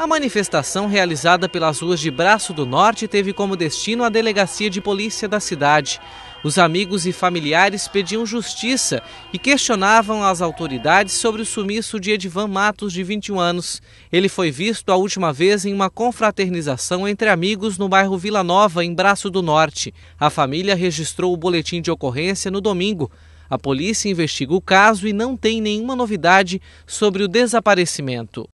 A manifestação realizada pelas ruas de Braço do Norte teve como destino a delegacia de polícia da cidade. Os amigos e familiares pediam justiça e questionavam as autoridades sobre o sumiço de Edvan Matos, de 21 anos. Ele foi visto a última vez em uma confraternização entre amigos no bairro Vila Nova, em Braço do Norte. A família registrou o boletim de ocorrência no domingo. A polícia investiga o caso e não tem nenhuma novidade sobre o desaparecimento.